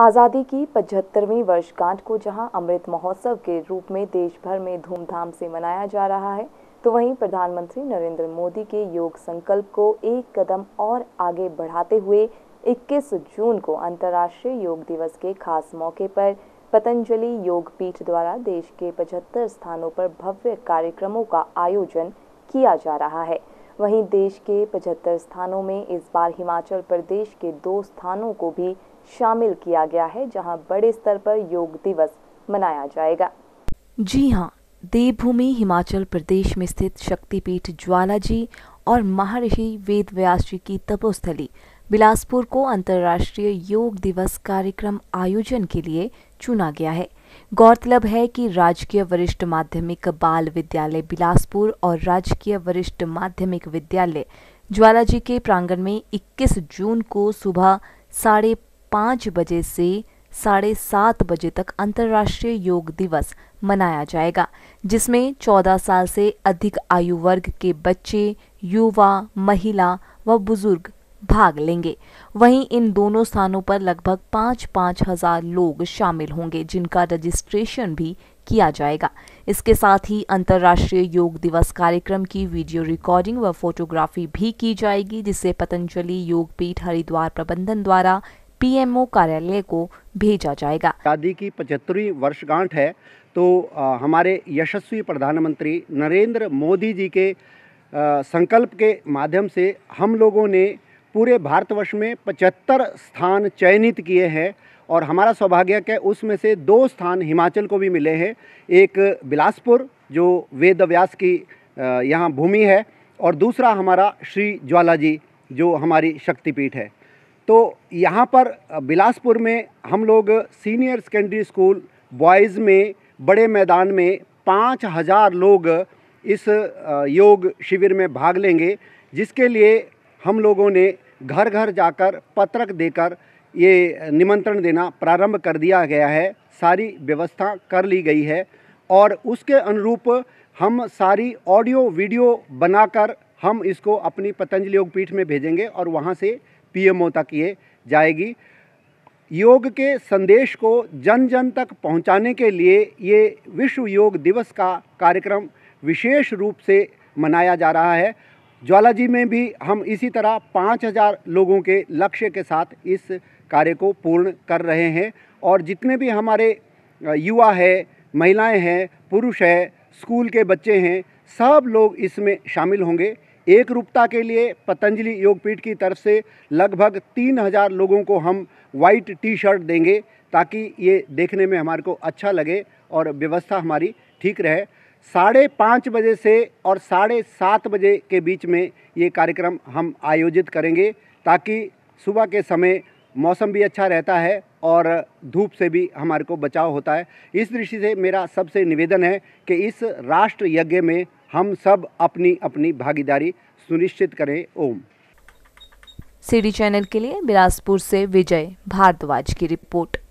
आज़ादी की पचहत्तरवीं वर्षगांठ को जहां अमृत महोत्सव के रूप में देश भर में धूमधाम से मनाया जा रहा है तो वहीं प्रधानमंत्री नरेंद्र मोदी के योग संकल्प को एक कदम और आगे बढ़ाते हुए 21 जून को अंतर्राष्ट्रीय योग दिवस के खास मौके पर पतंजलि योग पीठ द्वारा देश के 75 स्थानों पर भव्य कार्यक्रमों का आयोजन किया जा रहा है वहीं देश के 75 स्थानों में इस बार हिमाचल प्रदेश के दो स्थानों को भी शामिल किया गया है जहां बड़े स्तर पर योग दिवस मनाया जाएगा जी हाँ देवभूमि हिमाचल प्रदेश में स्थित शक्तिपीठ ज्वाला जी और महर्षि वेद व्यास जी की तपोस्थली बिलासपुर को अंतर्राष्ट्रीय योग दिवस कार्यक्रम आयोजन के लिए चुना गया है गौरतलब है कि राजकीय वरिष्ठ माध्यमिक बाल विद्यालय बिलासपुर और राजकीय वरिष्ठ माध्यमिक विद्यालय ज्वालाजी के प्रांगण में 21 जून को सुबह साढ़े पाँच बजे से साढ़े सात बजे तक अंतर्राष्ट्रीय योग दिवस मनाया जाएगा जिसमें 14 साल से अधिक आयु वर्ग के बच्चे युवा महिला व बुजुर्ग भाग लेंगे वहीं इन दोनों स्थानों पर लगभग पाँच पाँच हजार लोग शामिल होंगे जिनका रजिस्ट्रेशन भी किया जाएगा इसके साथ ही अंतर्राष्ट्रीय योग दिवस कार्यक्रम की वीडियो रिकॉर्डिंग व फोटोग्राफी भी की जाएगी जिसे पतंजलि योग पीठ हरिद्वार प्रबंधन द्वारा पीएमओ कार्यालय को भेजा जाएगा शादी की पचहत्तरवीं वर्षगांठ है तो आ, हमारे यशस्वी प्रधानमंत्री नरेंद्र मोदी जी के आ, संकल्प के माध्यम से हम लोगों ने पूरे भारतवर्ष में पचहत्तर स्थान चयनित किए हैं और हमारा सौभाग्य है उसमें से दो स्थान हिमाचल को भी मिले हैं एक बिलासपुर जो वेद व्यास की यहाँ भूमि है और दूसरा हमारा श्री ज्वाला जी जो हमारी शक्तिपीठ है तो यहाँ पर बिलासपुर में हम लोग सीनियर सेकेंडरी स्कूल बॉयज़ में बड़े मैदान में पाँच हज़ार लोग इस योग शिविर में भाग लेंगे जिसके लिए हम लोगों ने घर घर जाकर पत्रक देकर ये निमंत्रण देना प्रारंभ कर दिया गया है सारी व्यवस्था कर ली गई है और उसके अनुरूप हम सारी ऑडियो वीडियो बनाकर हम इसको अपनी पतंजलि योग पीठ में भेजेंगे और वहाँ से पीएमओ तक ये जाएगी योग के संदेश को जन जन तक पहुंचाने के लिए ये विश्व योग दिवस का कार्यक्रम विशेष रूप से मनाया जा रहा है ज्वालाजी में भी हम इसी तरह 5000 लोगों के लक्ष्य के साथ इस कार्य को पूर्ण कर रहे हैं और जितने भी हमारे युवा है महिलाएं हैं पुरुष है स्कूल के बच्चे हैं सब लोग इसमें शामिल होंगे एक रूपता के लिए पतंजलि योगपीठ की तरफ से लगभग तीन हज़ार लोगों को हम वाइट टी शर्ट देंगे ताकि ये देखने में हमारे को अच्छा लगे और व्यवस्था हमारी ठीक रहे साढ़े पाँच बजे से और साढ़े सात बजे के बीच में ये कार्यक्रम हम आयोजित करेंगे ताकि सुबह के समय मौसम भी अच्छा रहता है और धूप से भी हमारे को बचाव होता है इस दृष्टि से मेरा सबसे निवेदन है कि इस राष्ट्र यज्ञ में हम सब अपनी अपनी भागीदारी सुनिश्चित करें ओम सीडी चैनल के लिए बिलासपुर से विजय भारद्वाज की रिपोर्ट